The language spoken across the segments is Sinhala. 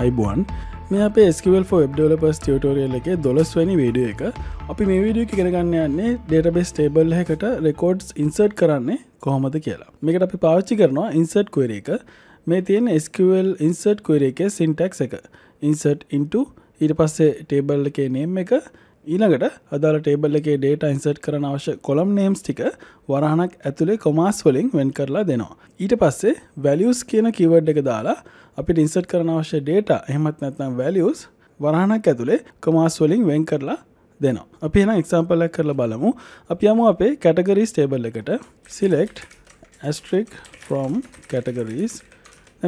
අයිබුවන් මේ අප ස්කවල් ෆෝබ් ඩලපස් ටියටෝරියල් එක දොලස්වැනි වීඩිය එක අපි මේ වීඩිය කරගන්න යන්නේ ඩේටබෙස් ටේබල් එකට රෙකෝඩ්ස් ඉන්සර්ට් කරන්නේ කොහොමද කියලා මේකට අපි පාච්චි කරනවා ඉන්සර්ට් කර එක මේ තියෙන ස්කවල් ඉන්සර්ට් කර එක සින්ටක්ස් එක ඉන්සර්ට් ඉන්ට ඊට පස්සේ ටේබල් එක නේම් එක ඊළඟට අදාල ටේබල් එකේ ඩේට ඉන්සට් කරන අවශ්‍ය කොළම් නේම්ස් ටික වරහනක් ඇතුළේ කොමස් වලින් වෙන් කරලා දෙනවා. ඊට පස්සේ වැලියස් කියන කිවඩ් එක දාලා අපි ඉන්සට් කරන අවශ්‍ය ඩේට එහෙමත් නැත්නම් වැලියස් වරහනක් ඇතුළේ කොමස් වලින් වෙන් කරලා දෙනවා. අපි එන එක්සම්පලක් කරලා බලමු අපි යමු අපේ කැටගරිස් ටේබල් එකට සිලෙක්ට් ඇස්ට්‍රික් ෆ්‍රෝම් කැටගරීස්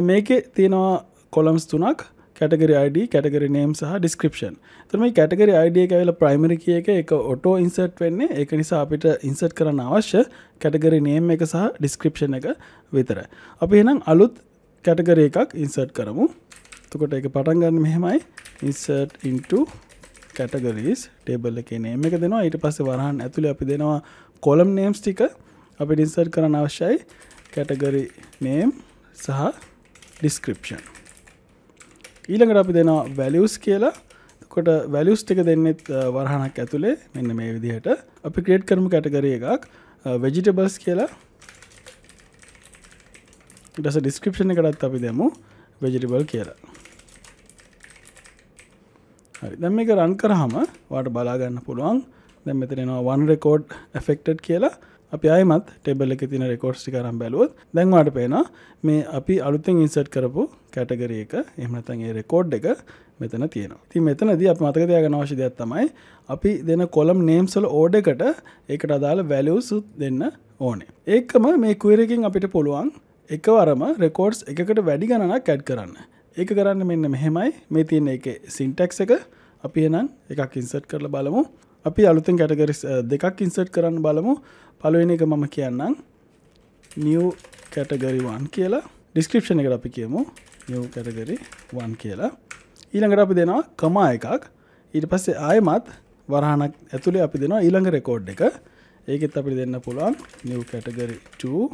මේකේ තියෙනවා කොළම්ස් තුනක් කැටගරි ID කැටගරි නේම් සහ ඩිස්ක්‍රපෂන් තුම කැටගරි අයිඩිය ඇල ප්‍රයිමරි කිය එක එක ඔටෝ ඉන්සර්ට් වෙන්නේ එක නිසා අපිට ඉන්සර්ට් කරන අවශ්‍ය කැටගරි නේම් එක සහ ඩිස්ක්‍රපෂන් එක විතර අපි එනම් අලුත් කැටගර එකක් ඉන්සර්ට් කරමු තකොට එක පටන්ගන්න මෙහෙමයි ඉන්සර්ට් ඉන්ට කැටගරිස් ටේබල් එක නේම එක දෙනවා ඊට පස්සේ වරහන් ඇතුළ අපි දෙනවා කොලම් නේම්ස් ටික අපි ඩින්සර්ට් කරන අවශ්‍යයි කැටගරි නේම් සහ ඩිස්ක්‍රපෂන් ඊළඟට අපි දෙනවා වැලියස් කියලා කොට වැලියස් ටික දෙන්නෙත් වරහණක් ඇතුළේ මෙන්න මේ විදිහට අපි ක්‍රේට් කරම කැටගරිය එකක් වෙජිටබස් කියලා ඉටස ඩිස්ක්‍රපෂණ එකටත් අපි දෙමු වෙජිටබල් කියලා හරි දැම් මේක රන් කරහම වාට බලාගන්න පුළුවන් දැම් මෙතන නවා වන් රෙකෝඩ් ෆෙක්ටඩ් කියලා අපි අයමත් ටෙබල් එක තින රෙකෝඩ්ස් කරම් බැලුවත් දැන්වාට පේනවා මේ අපි අලුතෙන් ඉන්සට් කරපු කැටගර එක එමනතන්ගේ රෙකෝඩ් එක මෙතන තියෙනවා ති මෙතනද අප මතක දයාග අවශ්‍යදයක් තමයි අපි දෙන කොළම් නේම්සල ඕඩ එකට ඒකට අදාළ වැලියසුත් දෙන්න ඕනේ. ඒකම මේ කුවරකින් අපිට පුළුවන් එකවරම රෙකෝඩ්ස් එකකට වැඩි ගණනක් කැඩ් කරන්න. ඒක කරන්න මෙන්න මෙහෙමයි මේ තියෙන එක සින්ටෙක්ස් එක අපි එනම් එකක් ඉන්සට් කරලා බලමු අපි අලුතෙන් කැටගරිස් දෙකක් ඉන්සට් කරන්න බලමු පලුවෙන එක මම කියන්නම් නියව කැටගරිවන් කියලා ඩිස්ක්‍රපෂණ එකට අපි කියමු නියව කැටගරි වන් කියලා ඊළඟට අපි දෙනවා කමා එකක් ඊට පස්සේ ආයමත් වරහනක් ඇතුළේ අපි දෙනවා ඊළඟ රෙකෝඩ් එක ඒකෙත් අපි දෙන්න පුළුවන් නිව් කැටගරි 2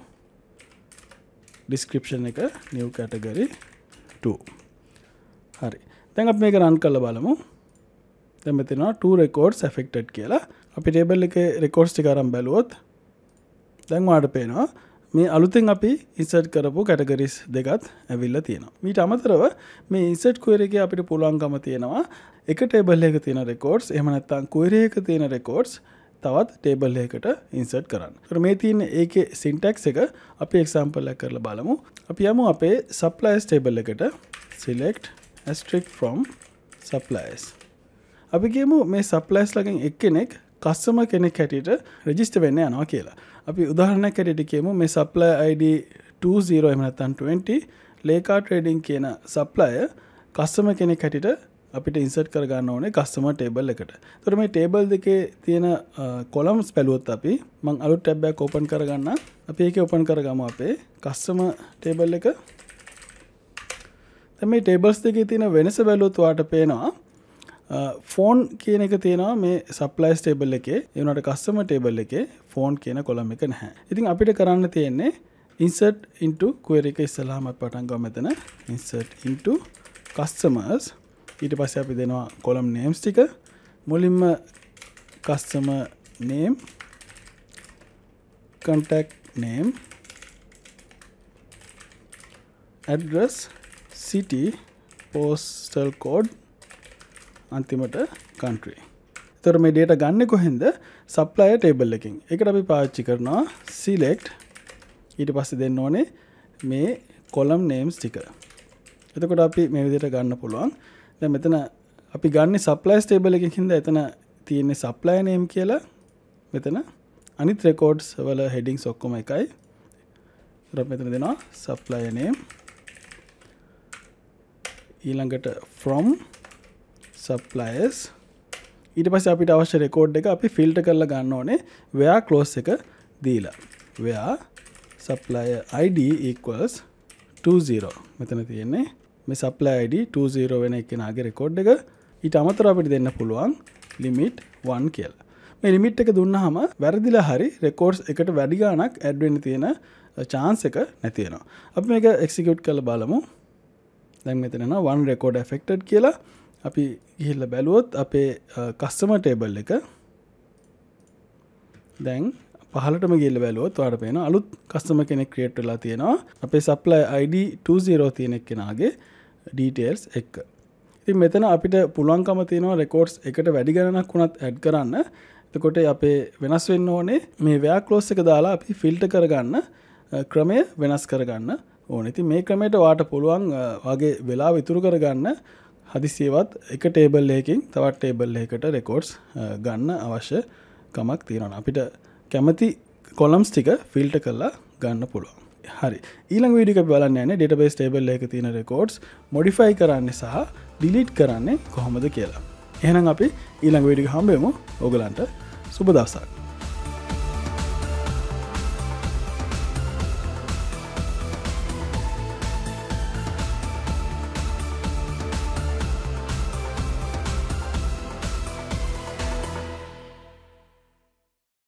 ඩිස්ක්‍රිප්ෂන් එක නිව් කැටගරි 2 හරි දැන් අපි මේක රන් කරලා බලමු දැමතිෙනවා ට රෙකෝඩ් ෆෙක්ටඩ් කියලා අපි ටේබල් එක රෙකෝඩ්ස්ටි කරම් බැලුවොත් දැන්වාට පේනවා මේ අලුතෙන් අපි ඉසට් කරපු කැටගරිස් දෙකත් ඇවිල්ල තියෙනවා මීට අමතරව මේ ඉසට් කුවරගේ අපිට පුළුවන්ගම තියෙනවා එක ටේබල් එක තියෙන රෙකෝඩ්ස් එමනත්තං කුවරයක තියෙන රෙකෝඩ්ස් තවත් ටේබල් එකට ඉන්සට් කරන්න මේ තියන ඒක සින්ටෙක්ස් එක අපි එක්සම්පල්ල කරල බලමු අපි යමු අපේ සප්ලයිස් ටේබල් එකට සිලෙක්් ඇස්ට්‍රික් ෆ්‍රම් සප්ලයිස් අපිගේම මේ සප්ලයිස් ලකින් එක්කෙනෙක් කස්සම කෙනෙක් හැටියට රජිස්ට වෙන්න යනවා කියලා අපි උදාහරණ කැටට කියමු මේ සප්ලයි ID 20 එමනත්තන් 20 ලේකා ට්‍රේඩිං කියන සප්ලය කස්සම කෙනෙක් හැටිට අපිට ඉන්සට් කරගන්න ඕනේ කස්සම ටේබල් එකට තොර මේ ටේබල් දෙකේ තියෙන කොලම්ස් පැලුවොත් අපි මං අලු ටැබ්බයක් ඕපන් කරගන්න අපි ඒක ඔපන් කරගම අපේ කස්සම ටේබල් එක තැම ටේබල්ස් දෙකේ තියෙන වෙනස බැලුවත්වාට පේනවා ෆෝන් කියන එක තියෙනවා මේ සප්ලයිස් ටේබල් එකේ එවනට කස්සම ටේබල් එකේ ෆෝන් කියන කොළම් එක නැහැ ඉතින් අපිට කරන්න තියෙන්නේ ඉන්සට් ඉන්ට කුවර එක ඉස්සලාමත් පටන්ගව මෙතන ඉන්සට් ඉන්ට කස්සමස් ඊට පස්ස අපි දෙනවා කොළම් නේම්ස් ටික මුලින්ම කස්සම නේම් කටක් නේම් ඇඩ්ගස් සිටි පෝස්ටල් කෝඩ් අන්තිමට කන්ට්‍රේ තොර මේ ඩේට ගන්න කොහෙන්ද සප්ලය ටේබල් එකින් එකට අපි පාච්චි කරනවා සිලෙක්් ඊට පස්ස දෙන්න ඕනේ මේ කොලම් නේම්ස් ටික එතකොට අපි මේ විදියට ගන්න පුළුවන් දැ මෙතන අපි ගන්න සප්ලයිස් ටේබල එකහින්ද එතන තියෙන්නේ සප්ලය නේම් කියලා මෙතන අනිත් රෙකෝඩ්ස් වල හෙඩිං සොක්කොම එකයි මෙතන දෙනවා සප්ලය නේම් ඊළඟට ෆ්‍රොම් සප්ලයස් ඊට පස්ස අපිට අවශ්‍ය රෙකෝඩ් එක අපි ෆිල්ට කරලා ගන්න ඕනේ වයා කලෝස් එක දීලා වයා සප්ලය IDස් 20 මෙතන තියෙන්නේ මේ සප්ලයිඩ 20 වෙන එකෙනගේ රෙකෝඩ් එක ඊට අමතර අපිට දෙන්න පුළුවන් ලිමිට් 1 කියල් මේ ලිමිට් එක දුන්න හම වැරදිලා හරි රෙකෝඩ්ස් එකට වැඩිගානක් ඇඩ්වෙන්න තියෙන චාන්ස එක නැතියෙනවා අප මේක එක්සිකුට් කළ බලමු දැන් මෙතෙන වන් රෙකෝඩ් ෆෙක්ටඩ් කියලා අපි ඉහිල්ල බැලුවොත් අපේ කස්සම ටේබල් එක දැන් පහලටම ගිල්ල බැලුවොත් වාට පේන අලුත් කස්සම කෙනෙක් ක්‍රේට් වෙලා තියෙනවා අපේ සප්ලයි ID20 තියෙනෙක් කෙනගේ ඩීටේල්ස් එක්ක ඉතින් මෙතන අපිට පුළුවන්කම තියෙනවා රෙකෝඩ්ස් එකට වැඩි ගණනක් වුණත් ඇඩ් කරන්න එතකොට අපේ වෙනස් වෙන්න ඕනේ මේ ව්‍යක්ලෝස් එක දාලා අපි ෆිල්ට කරගන්න ක්‍රමය වෙනස් කරගන්න ඕන ඉති මේ ක්‍රමයට වාට පුළුවන් වගේ වෙලා විතුරු කරගන්න හදිසිේවත් එක ටේබල් ඒකින් තවත් ටේබල් ඒකට රෙකෝඩ්ස් ගන්න අවශ්‍ය කමක් තියෙනවා අපිට කැමති කොලම්ස් ටික ෆිල්ට කරලා ගන්න පුළුවන් හරි ඊළං විඩික බලන්න න ඩටබේස් ටේබල් එක තියෙන රෙකෝඩ්ස් මොඩිෆයි කරන්න සහ ඩිලිට් කරන්නේ කොහොමද කියලා එහෙනම් අපි ඊළං විඩික හම්බෙමු ඔගලන්ට සුබදසක්